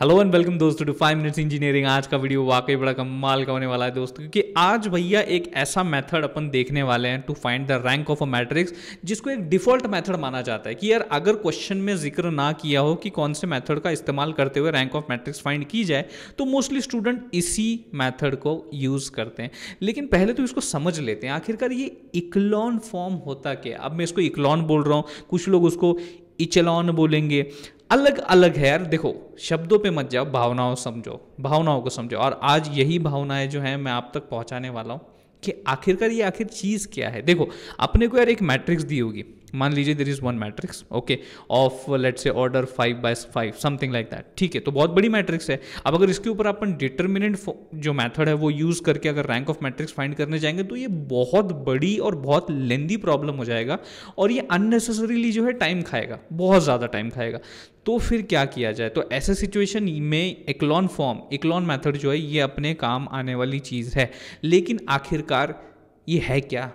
hello and welcome दोस्तों to five minutes engineering आज का वीडियो वाकई बड़ा कमाल का होने वाला है दोस्तों क्योंकि आज भैया एक ऐसा मेथड अपन देखने वाले हैं to find the rank of a matrix जिसको एक डिफॉल्ट मेथड माना जाता है कि यार अगर क्वेश्चन में जिक्र ना किया हो कि कौन से मैथड का इस्तेमाल करते हुए रैंक ऑफ मैट्रिक्स फाइंड की जाए तो मोस्टली स्टूडेंट इसी मैथड को यूज़ करते हैं लेकिन पहले तो इसको समझ लेते हैं आखिरकार ये इकलॉन फॉर्म होता क्या अब मैं इसको इकलॉन बोल रहा हूँ कुछ लोग उसको इचलॉन बोलेंगे अलग अलग है यार देखो शब्दों पे मत जाओ भावनाओं समझो भावनाओं को समझो और आज यही भावनाएं जो हैं मैं आप तक पहुंचाने वाला हूँ कि आखिरकार ये आखिर चीज़ क्या है देखो अपने को यार एक मैट्रिक्स दी होगी मान लीजिए there is one matrix okay of let's say order five by five something like that ठीक है तो बहुत बड़ी मैट्रिक्स है अब अगर इसके ऊपर अपन डिटर्मिनेंट जो मैथड है वो यूज़ करके अगर रैंक ऑफ मैट्रिक्स फाइंड करने जाएंगे तो ये बहुत बड़ी और बहुत लेंदी प्रॉब्लम हो जाएगा और ये अननेसेसरीली जो है टाइम खाएगा बहुत ज़्यादा टाइम खाएगा तो फिर क्या किया जाए तो ऐसे सिचुएशन में इकलॉन फॉर्म एकलॉन मैथड जो है ये अपने काम आने वाली चीज़ है लेकिन आखिरकार ये है क्या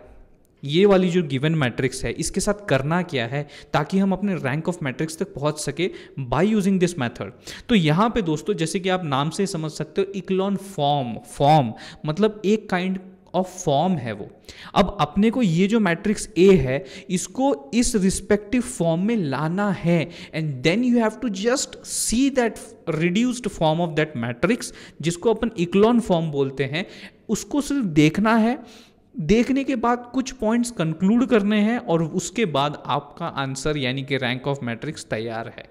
ये वाली जो गिवन मैट्रिक्स है इसके साथ करना क्या है ताकि हम अपने रैंक ऑफ मैट्रिक्स तक पहुंच सके बाय यूजिंग दिस मेथड तो यहाँ पे दोस्तों जैसे कि आप नाम से समझ सकते हो इकलॉन फॉर्म फॉर्म मतलब एक काइंड ऑफ फॉर्म है वो अब अपने को ये जो मैट्रिक्स ए है इसको इस रिस्पेक्टिव फॉर्म में लाना है and then you have to just see that reduced form of that matrix जिसको अपन इकलॉन फॉर्म बोलते हैं उसको सिर्फ देखना है देखने के बाद कुछ पॉइंट्स कंक्लूड करने हैं और उसके बाद आपका आंसर यानी कि रैंक ऑफ मैट्रिक्स तैयार है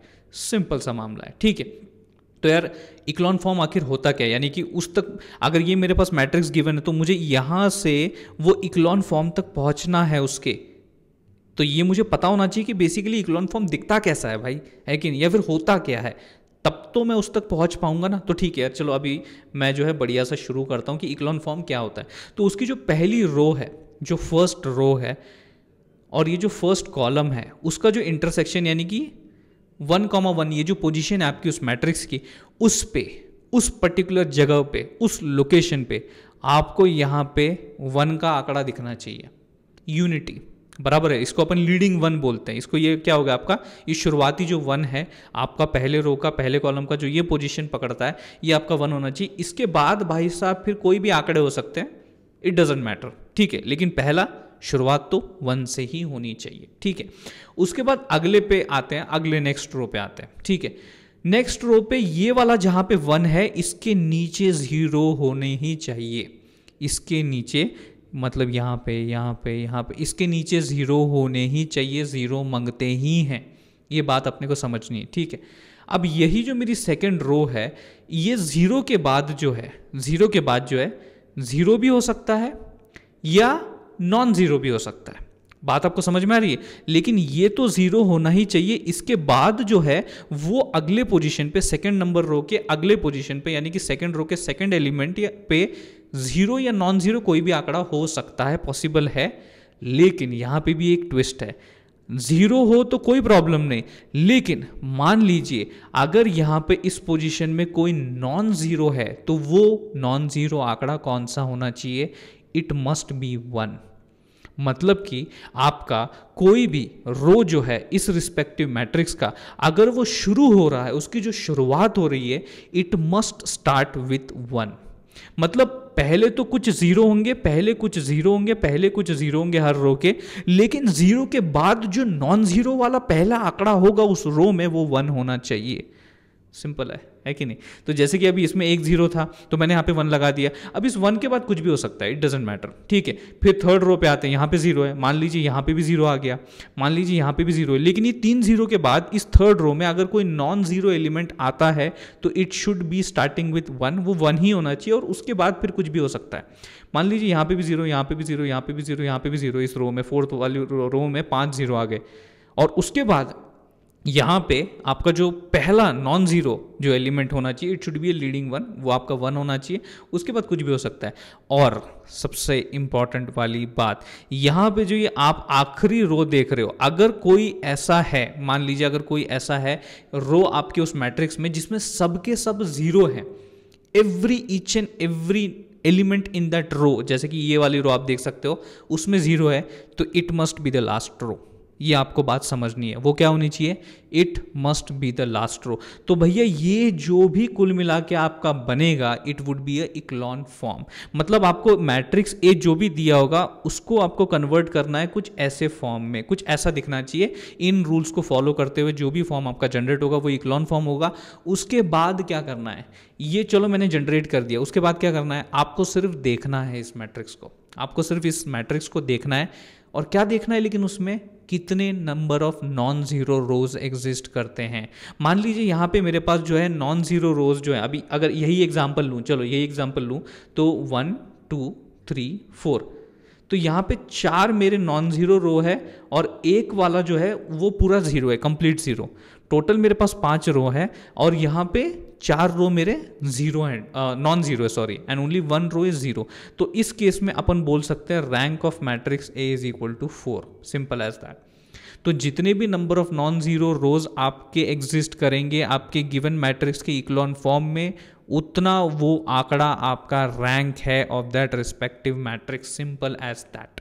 सिंपल सा मामला है ठीक है तो यार इक्लॉन फॉर्म आखिर होता क्या है यानी कि उस तक अगर ये मेरे पास मैट्रिक्स गिवन है तो मुझे यहाँ से वो इक्लॉन फॉर्म तक पहुँचना है उसके तो ये मुझे पता होना चाहिए कि बेसिकली इक्लॉन फॉर्म दिखता कैसा है भाई है कि नहीं या फिर होता क्या है तब तो मैं उस तक पहुंच पाऊंगा ना तो ठीक है यार चलो अभी मैं जो है बढ़िया सा शुरू करता हूँ कि इकलॉन फॉर्म क्या होता है तो उसकी जो पहली रो है जो फर्स्ट रो है और ये जो फर्स्ट कॉलम है उसका जो इंटरसेक्शन यानी कि वन कॉमा वन ये जो पोजिशन है आपकी उस मैट्रिक्स की उस पे उस पर्टिकुलर जगह पे उस लोकेशन पे आपको यहाँ पे वन का आंकड़ा दिखना चाहिए यूनिटी बराबर है इसको अपन लीडिंग वन बोलते हैं इसको ये क्या होगा आपका ये शुरुआती जो वन है आपका पहले रो का पहले कॉलम का जो ये पोजीशन पकड़ता है ये आपका वन होना चाहिए इसके बाद भाई साहब फिर कोई भी आंकड़े हो सकते हैं इट डजेंट मैटर ठीक है लेकिन पहला शुरुआत तो वन से ही होनी चाहिए ठीक है उसके बाद अगले पे आते हैं अगले नेक्स्ट रो पे आते हैं ठीक है नेक्स्ट रो पे ये वाला जहां पे वन है इसके नीचे जीरो होने ही चाहिए इसके नीचे मतलब यहाँ पे यहाँ पे यहाँ पे इसके नीचे ज़ीरो होने ही चाहिए ज़ीरो मंगते ही हैं ये बात अपने को समझनी है ठीक है अब यही जो मेरी सेकेंड रो है ये ज़ीरो के बाद जो है ज़ीरो के बाद जो है ज़ीरो भी हो सकता है या नॉन ज़ीरो भी हो सकता है बात आपको समझ में आ रही है लेकिन ये तो ज़ीरो होना ही चाहिए इसके बाद जो है वो अगले पोजीशन पे सेकंड नंबर रो के अगले पोजीशन पे यानी कि सेकंड रो के सेकंड एलिमेंट पे ज़ीरो या नॉन ज़ीरो कोई भी आंकड़ा हो सकता है पॉसिबल है लेकिन यहां पे भी एक ट्विस्ट है ज़ीरो हो तो कोई प्रॉब्लम नहीं लेकिन मान लीजिए अगर यहां पे इस पोजीशन में कोई नॉन ज़ीरो है तो वो नॉन ज़ीरो आंकड़ा कौन सा होना चाहिए इट मस्ट बी वन मतलब कि आपका कोई भी रो जो है इस रिस्पेक्टिव मैट्रिक्स का अगर वो शुरू हो रहा है उसकी जो शुरुआत हो रही है it must start with one मतलब पहले तो कुछ ज़ीरो होंगे पहले कुछ ज़ीरो होंगे पहले कुछ ज़ीरो होंगे हर रो के लेकिन ज़ीरो के बाद जो नॉन ज़ीरो वाला पहला आंकड़ा होगा उस रो में वो वन होना चाहिए सिंपल है है कि नहीं तो जैसे कि अभी इसमें एक जीरो था तो मैंने यहाँ पे वन लगा दिया अब इस वन के बाद कुछ भी हो सकता है इट डजेंट मैटर ठीक है फिर थर्ड रो पे आते हैं यहाँ पे जीरो है मान लीजिए यहाँ पे भी जीरो आ गया मान लीजिए यहाँ पे भी जीरो है लेकिन ये तीन जीरो के बाद इस थर्ड रो में अगर कोई नॉन जीरो एलिमेंट आता है तो it should be starting with one वो वन ही होना चाहिए और उसके बाद फिर कुछ भी हो सकता है मान लीजिए यहाँ पे भी जीरो यहाँ पे भी जीरो यहाँ पे भी जीरो यहाँ पे भी जीरो इस रो में फोर्थ वाली रो में पाँच जीरो आ गए और उसके बाद यहाँ पे आपका जो पहला नॉन ज़ीरो जो एलिमेंट होना चाहिए it should be a leading one वो आपका वन होना चाहिए उसके बाद कुछ भी हो सकता है और सबसे इम्पॉर्टेंट वाली बात यहाँ पे जो ये आप आखिरी रो देख रहे हो अगर कोई ऐसा है मान लीजिए अगर कोई ऐसा है रो आपके उस मैट्रिक्स में जिसमें सबके सब ज़ीरो हैं every each and every element in that row जैसे कि ये वाली रो आप देख सकते हो उसमें ज़ीरो है तो it must be the last row ये आपको बात समझनी है वो क्या होनी चाहिए it must be the last row तो भैया ये जो भी कुल मिला के आपका बनेगा it would be a echelon form मतलब आपको मैट्रिक्स ए जो भी दिया होगा उसको आपको कन्वर्ट करना है कुछ ऐसे फॉर्म में कुछ ऐसा दिखना चाहिए इन रूल्स को फॉलो करते हुए जो भी फॉर्म आपका जनरेट होगा वो इकलॉन फॉर्म होगा उसके बाद क्या करना है ये चलो मैंने जनरेट कर दिया उसके बाद क्या करना है आपको सिर्फ देखना है इस मैट्रिक्स को आपको सिर्फ इस मैट्रिक्स को देखना है और क्या देखना है लेकिन उसमें कितने number of non zero rows exist करते हैं मान लीजिए यहाँ पे मेरे पास जो है नॉन ज़ीरो रोज़ जो है अभी अगर यही एग्जाम्पल लूँ चलो यही एग्जाम्पल लूँ तो वन टू थ्री फोर तो यहाँ पे चार मेरे नॉन ज़ीरो रो है और एक वाला जो है वो पूरा ज़ीरो है कंप्लीट ज़ीरो टोटल मेरे पास पांच रो है और यहाँ पे चार रो मेरे जीरो हैं नॉन जीरो है sorry and only one row is zero तो इस केस में अपन बोल सकते हैं rank of matrix A is equal to four simple as that तो जितने भी number of non zero rows आपके एग्जिस्ट करेंगे आपके गिवन मैट्रिक्स के इक्लॉन फॉर्म में उतना वो आंकड़ा आपका रैंक है of that respective matrix simple as that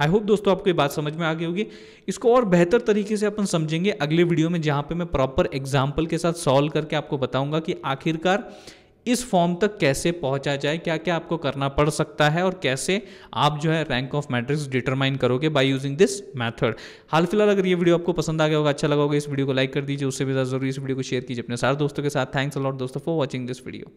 I hope दोस्तों आपको ये बात समझ में आ गई होगी इसको और बेहतर तरीके से अपन समझेंगे अगले वीडियो में जहाँ पे मैं प्रॉपर एग्जाम्पल के साथ सॉल्व करके आपको बताऊंगा कि आखिरकार इस फॉर्म तक कैसे पहुंचा जाए क्या क्या आपको करना पड़ सकता है और कैसे आप जो है रैंक ऑफ मैट्रिक्स डिटरमाइन करोगे बाय यूजिंग दिस मेथड हाल फिलहाल अगर ये वीडियो आपको पसंद आ गया होगा अच्छा लगा होगा इस वीडियो को लाइक कर दीजिए उससे भी ज़्यादा जरूरी इस वीडियो को शेयर कीजिए अपने सारे दोस्तों के साथ थैंक्स अलॉट दोस्तों फॉर वॉचिंग दिस वीडियो